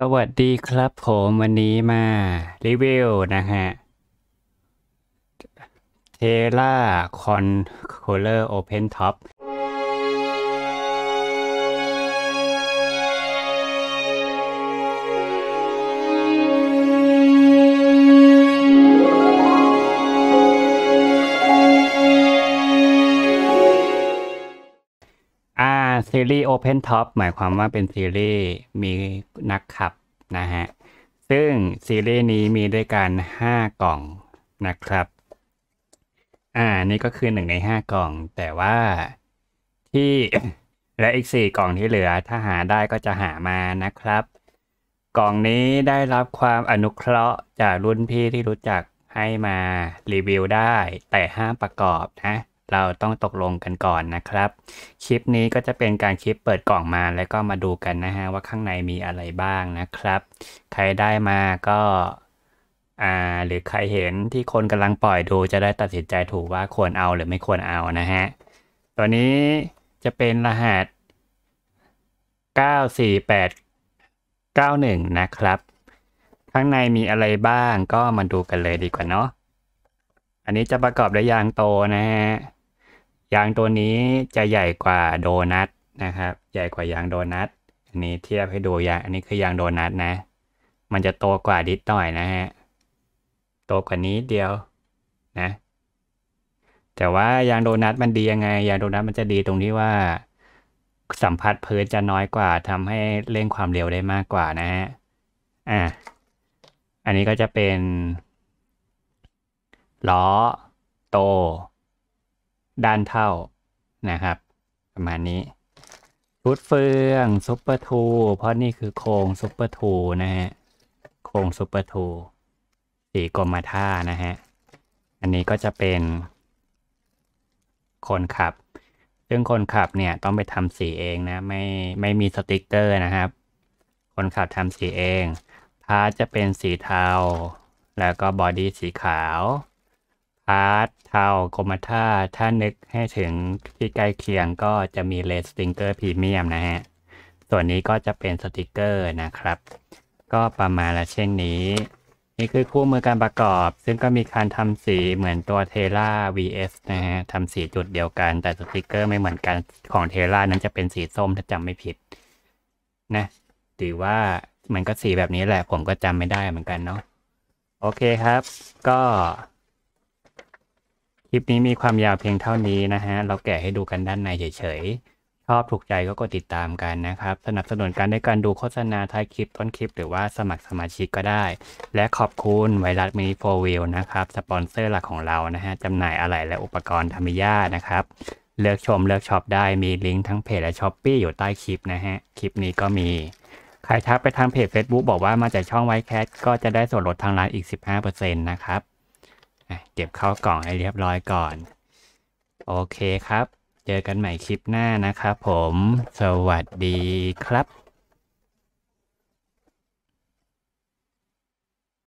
สวัสดีครับผมวันนี้มา รีวิว นะฮะเทล่าคอนโคลเลอร์โอเพนท็อปซีรีส์ Open Top หมายความว่าเป็นซีรีส์มีนักขับนะฮะซึ่งซีรีส์นี้มีด้วยกัน5 กล่องนะครับอ่านี่ก็คือ1ใน5 กล่อง แต่ว่าที่ และอีก4กล่องที่เหลือถ้าหาได้ก็จะหามานะครับ กล่องนี้ได้รับความอนุเคราะห์จากรุ่นพี่ที่รู้จักให้มารีวิวได้แต่ห้ามประกอบนะเราต้องตกลงกันก่อนนะครับ คลิปนี้ก็จะเป็นการคลิปเปิดกล่องมาแล้วก็มาดูกันนะฮะว่าข้างในมีอะไรบ้างนะครับ ใครได้มาก็อ่าหรือใครเห็นที่คนกำลังปล่อยดู จะได้ตัดสินใจถูกว่าควรเอาหรือไม่ควรเอานะฮะตัวนี้จะเป็นรหัส 94891 นะครับ ข้างในมีอะไรบ้างก็มาดูกันเลยดีกว่าเนาะ อันนี้จะประกอบด้วยยางโตนะฮะยางตัวนี้จะใหญ่กว่าโดนัทนะครับ ใหญ่กว่ายางโดนัทอันนี้เทียบให้ดูยางอันนี้คือยางโดนัทนะมันจะโตกว่าดิดหน่อยนะฮะโตกว่านี้เดียว นะแต่ว่ายางโดนัทมันดียังไงยางโดนัทมันจะดีตรงที่ว่า สัมผัสพื้นจะน้อยกว่าทำให้เร่งความเร็วได้มากกว่านะฮะอ่ะ อันนี้ก็จะเป็นล้อ โตด้านเท่านะครับ ประมาณนี้ชุดเฟืองซุปเปอร์ทูเพราะนี่คือโครงซุปเปอร์ทูนะฮะ โครงซุปเปอร์ทูสีกรมท่านะฮะ อันนี้ก็จะเป็น คนขับ ซึ่งคนขับเนี่ย ต้องไปทำสีเองนะ ไม่ ไม่มีสติกเกอร์นะครับ คนขับทำสีเองท้าจะเป็นสีเทาแล้วก็บอดี้สีขาวาร์ทเทากรมท่าถ้านึกให้ถึงที่ใกล้เคียงก็จะมีเลสติงเกอร์พรีเมียมนะฮะ ส่วนนี้ก็จะเป็นสติกเกอร์นะครับ ก็ประมาณละเช่นนี้ นี่คือคู่มือการประกอบ ซึ่งก็มีการทำสีเหมือนตัวเทล่า vs นะฮะ ทำสีจุดเดียวกัน แต่สติกเกอร์ไม่เหมือนกัน ของเทล่านั้นจะเป็นสีส้มถ้าจำไม่ผิด นะ หรือว่ามันก็สีแบบนี้แหละ ผมก็จำไม่ได้เหมือนกันเนาะ โอเคครับ ก็คลิปนี้มีความยาวเพียงเท่านี้นะฮะ เราแกะให้ดูกันด้านในเฉยๆ ชอบถูกใจก็กดติดตามกันนะครับ สนับสนุนการด้วยการดูโฆษณาท้ายคลิปต้นคลิปหรือว่าสมัครสมาชิกก็ได้ และขอบคุณไวรัสมินิโฟวิลนะครับ สปอนเซอร์หลักของเรานะฮะจำหน่ายอะไหล่และอุปกรณ์ธรรมิยานะครับ เลือกชมเลือกช็อปได้มีลิงก์ทั้งเพจและช้อปปี้อยู่ใต้คลิปนะฮะ คลิปนี้ก็มี ใครทักไปทางเพจ Facebook บอกว่ามาจากช่องไวแคทก็จะได้ส่วนลดทางร้านอีก 15%นะครับเก็บเข้ากล่องให้เรียบร้อยก่อน โอเคครับ เจอกันใหม่คลิปหน้านะครับผม สวัสดีครับ